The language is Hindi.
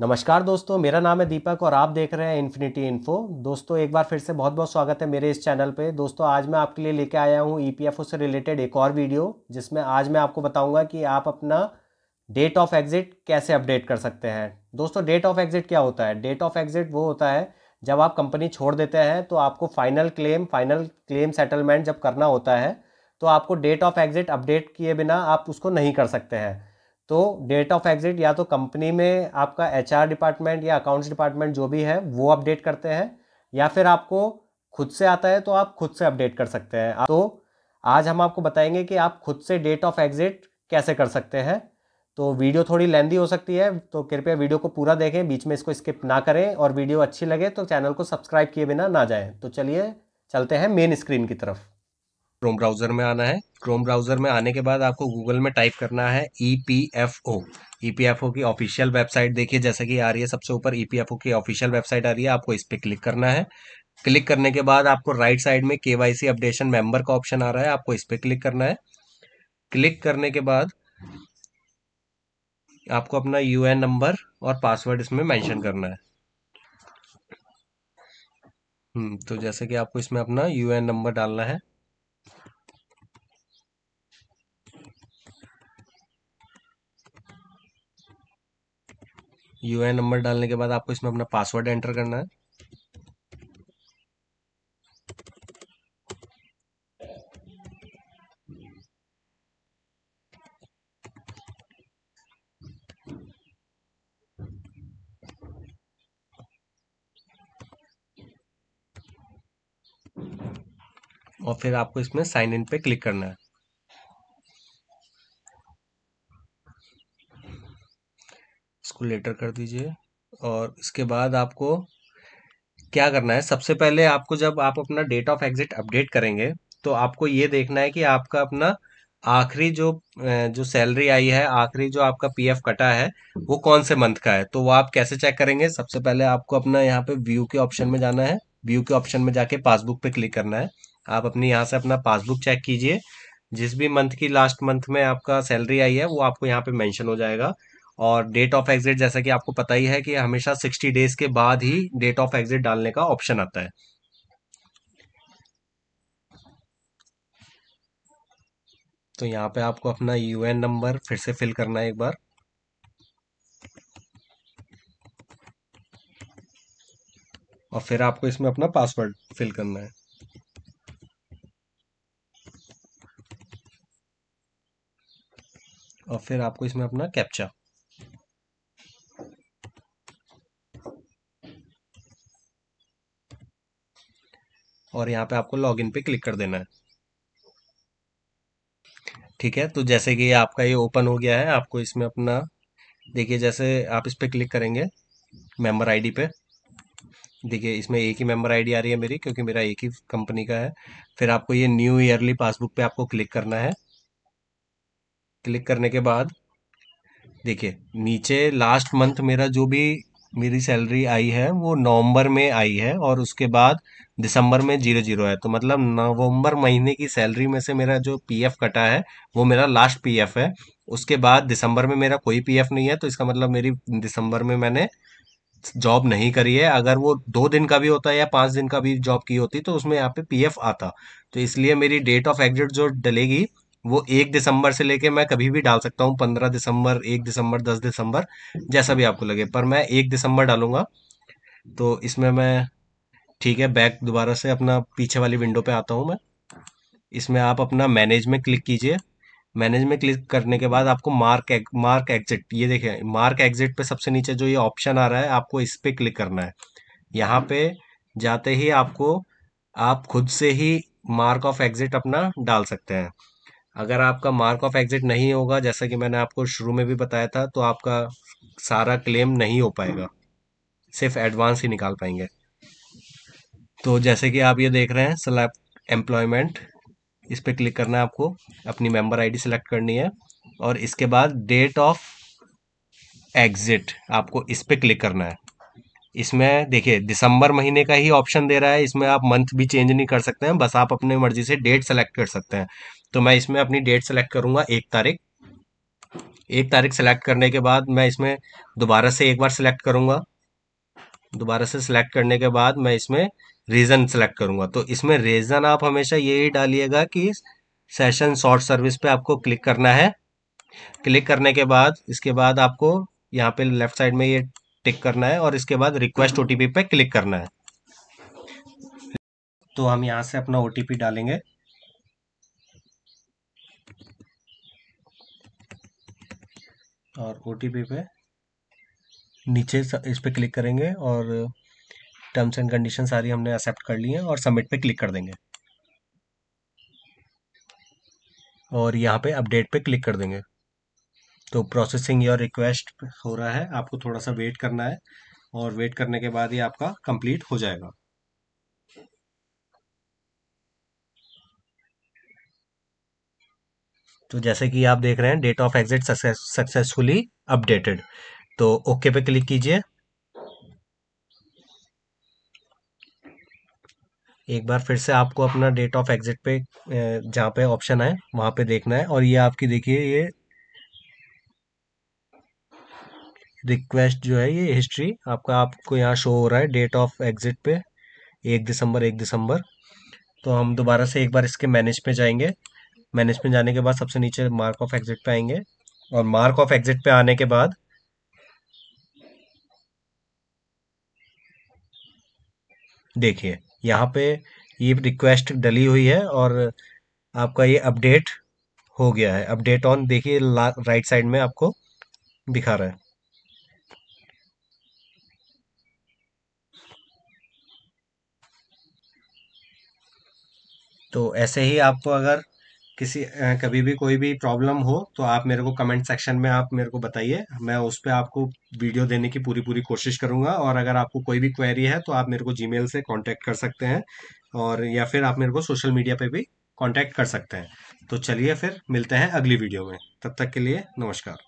नमस्कार दोस्तों मेरा नाम है दीपक और आप देख रहे हैं इन्फिनिटी इन्फो दोस्तों एक बार फिर से बहुत बहुत स्वागत है मेरे इस चैनल पे दोस्तों आज मैं आपके लिए लेके आया हूँ ई e से रिलेटेड एक और वीडियो जिसमें आज मैं आपको बताऊँगा कि आप अपना डेट ऑफ एग्ज़िट कैसे अपडेट कर सकते हैं दोस्तों डेट ऑफ एग्ज़िट क्या होता है डेट ऑफ एग्ज़िट वो होता है जब आप कंपनी छोड़ देते हैं तो आपको final claim final claim settlement जब करना होता है तो आपको डेट ऑफ एग्ज़िट अपडेट किए बिना आप उसको नहीं कर सकते हैं तो डेट ऑफ एग्जिट या तो कंपनी में आपका एच डिपार्टमेंट या अकाउंट्स डिपार्टमेंट जो भी है वो अपडेट करते हैं या फिर आपको खुद से आता है तो आप खुद से अपडेट कर सकते हैं तो आज हम आपको बताएंगे कि आप खुद से डेट ऑफ एग्जिट कैसे कर सकते हैं तो वीडियो थोड़ी लेंदी हो सकती है तो कृपया वीडियो को पूरा देखें बीच में इसको स्किप ना करें और वीडियो अच्छी लगे तो चैनल को सब्सक्राइब किए बिना ना जाएं तो चलिए चलते हैं मेन स्क्रीन की तरफ क्रोम ब्राउज़र में आना है क्रोम ब्राउज़र में आने के बाद आपको गूगल में टाइप करना है E P F O E P F O की ऑफिशियल वेबसाइट देखिए जैसे कि आ रही है सबसे ऊपर ई पी एफ ओ की ऑफिशियल वेबसाइट आ रही है आपको इस पर क्लिक करना है क्लिक करने के बाद आपको राइट साइड में K Y C updation member का ऑप्शन आ रहा है आपको इस पर क्लिक करना है क्लिक करने के बाद आपको अपना यू एन नंबर और पासवर्ड इसमें मेंशन करना है हम्म, तो जैसे कि आपको इसमें अपना यू एन नंबर डालना है यू नंबर डालने के बाद आपको इसमें अपना पासवर्ड एंटर करना है और फिर आपको इसमें साइन इन पे क्लिक करना है लेटर कर दीजिए और इसके बाद आपको क्या करना है सबसे पहले आपको जब आप अपना डेट ऑफ एग्जिट अपडेट करेंगे तो आपको ये देखना है कि आपका अपना आखिरी जो जो सैलरी आई है आखिरी जो आपका पीएफ कटा है वो कौन से मंथ का है तो वो आप कैसे चेक करेंगे सबसे पहले आपको अपना यहाँ पे व्यू के ऑप्शन में जाना है व्यू के ऑप्शन में जाके पासबुक पे क्लिक करना है आप अपनी यहाँ से अपना पासबुक चेक कीजिए जिस भी मंथ की लास्ट मंथ में आपका सैलरी आई है वो आपको यहाँ पे मैंशन हो जाएगा और डेट ऑफ एग्जिट जैसा कि आपको पता ही है कि हमेशा सिक्सटी डेज के बाद ही डेट ऑफ एग्जिट डालने का ऑप्शन आता है तो यहां पे आपको अपना यूएन नंबर फिर से फिल करना है एक बार और फिर आपको इसमें अपना पासवर्ड फिल करना है और फिर आपको इसमें अपना कैप्चा और यहाँ पे आपको लॉगिन पे क्लिक कर देना है ठीक है तो जैसे कि आपका ये ओपन हो गया है आपको इसमें अपना देखिए जैसे आप इस पर क्लिक करेंगे मेंबर आईडी पे देखिए इसमें एक ही मेंबर आईडी आ रही है मेरी क्योंकि मेरा एक ही कंपनी का है फिर आपको ये न्यू ईयरली पासबुक पे आपको क्लिक करना है क्लिक करने के बाद देखिए नीचे लास्ट मंथ मेरा जो भी मेरी सैलरी आई है वो नवंबर में आई है और उसके बाद दिसंबर में जीरो जीरो है तो मतलब नवंबर महीने की सैलरी में से मेरा जो पीएफ कटा है वो मेरा लास्ट पीएफ है उसके बाद दिसंबर में मेरा कोई पीएफ नहीं है तो इसका मतलब मेरी दिसंबर में मैंने जॉब नहीं करी है अगर वो दो दिन का भी होता है या पाँच दिन का भी जॉब की होती तो उसमें यहाँ पे पीएफ आता तो इसलिए मेरी डेट ऑफ एग्जिट जो डलेगी वो एक दिसंबर से लेके मैं कभी भी डाल सकता हूँ पंद्रह दिसंबर एक दिसंबर दस दिसंबर जैसा भी आपको लगे पर मैं एक दिसंबर डालूंगा तो इसमें मैं ठीक है बैक दोबारा से अपना पीछे वाली विंडो पे आता हूँ मैं इसमें आप अपना मैनेज में क्लिक कीजिए मैनेज में क्लिक करने के बाद आपको मार्क एक, मार्क एग्जिट ये देखें मार्क एग्जिट पे सबसे नीचे जो ये ऑप्शन आ रहा है आपको इस पर क्लिक करना है यहाँ पे जाते ही आपको आप खुद से ही मार्क ऑफ एग्जिट अपना डाल सकते हैं अगर आपका मार्क ऑफ एग्जिट नहीं होगा जैसा कि मैंने आपको शुरू में भी बताया था तो आपका सारा क्लेम नहीं हो पाएगा सिर्फ एडवांस ही निकाल पाएंगे तो जैसे कि आप ये देख रहे हैं स्लैब एम्प्लॉयमेंट इस पर क्लिक करना है आपको अपनी मेंबर आईडी सेलेक्ट करनी है और इसके बाद डेट ऑफ एग्जिट आपको इस पर क्लिक करना है इसमें देखिए दिसंबर महीने का ही ऑप्शन दे रहा है इसमें आप मंथ भी चेंज नहीं कर सकते हैं बस आप अपने मर्जी से डेट सेलेक्ट कर सकते हैं तो मैं इसमें अपनी डेट सेलेक्ट करूंगा एक तारीख एक तारीख सेलेक्ट करने के बाद मैं इसमें दोबारा से एक बार सेलेक्ट करूंगा दोबारा से सिलेक्ट करने के बाद मैं इसमें रीज़न सेलेक्ट करूंगा तो इसमें रीज़न आप हमेशा यही डालिएगा कि सेशन शॉर्ट सर्विस पे आपको क्लिक करना है क्लिक करने के बाद इसके बाद आपको यहाँ पे लेफ्ट साइड में ये टिक करना है और इसके बाद रिक्वेस्ट ओटीपी पे क्लिक करना है तो हम यहां से अपना ओ डालेंगे और ओ पे नीचे इस पर क्लिक करेंगे और टर्म्स एंड कंडीशन सारी हमने एक्सेप्ट कर ली है और सबमिट पे क्लिक कर देंगे और यहाँ पे अपडेट पे क्लिक कर देंगे तो प्रोसेसिंग योर रिक्वेस्ट हो रहा है आपको थोड़ा सा वेट करना है और वेट करने के बाद ही आपका कंप्लीट हो जाएगा तो जैसे कि आप देख रहे हैं date of exit successfully updated तो ओके पे क्लिक कीजिए एक बार फिर से आपको अपना डेट ऑफ एग्जिट पे जहाँ पे ऑप्शन है वहाँ पे देखना है और ये आपकी देखिए ये रिक्वेस्ट जो है ये हिस्ट्री आपका आपको यहाँ शो हो रहा है डेट ऑफ एग्जिट पे एक दिसंबर एक दिसंबर तो हम दोबारा से एक बार इसके मैनेज पे जाएंगे मैनेज में जाने के बाद सबसे नीचे मार्क ऑफ एग्जिट पे आएंगे और मार्क ऑफ एग्जिट पे आने के बाद देखिए यहाँ पे ये रिक्वेस्ट डली हुई है और आपका ये अपडेट हो गया है अपडेट ऑन देखिए राइट साइड में आपको दिखा रहा है तो ऐसे ही आपको अगर किसी कभी भी कोई भी प्रॉब्लम हो तो आप मेरे को कमेंट सेक्शन में आप मेरे को बताइए मैं उस पर आपको वीडियो देने की पूरी पूरी कोशिश करूँगा और अगर आपको कोई भी क्वेरी है तो आप मेरे को जीमेल से कांटेक्ट कर सकते हैं और या फिर आप मेरे को सोशल मीडिया पे भी कांटेक्ट कर सकते हैं तो चलिए फिर मिलते हैं अगली वीडियो में तब तक के लिए नमस्कार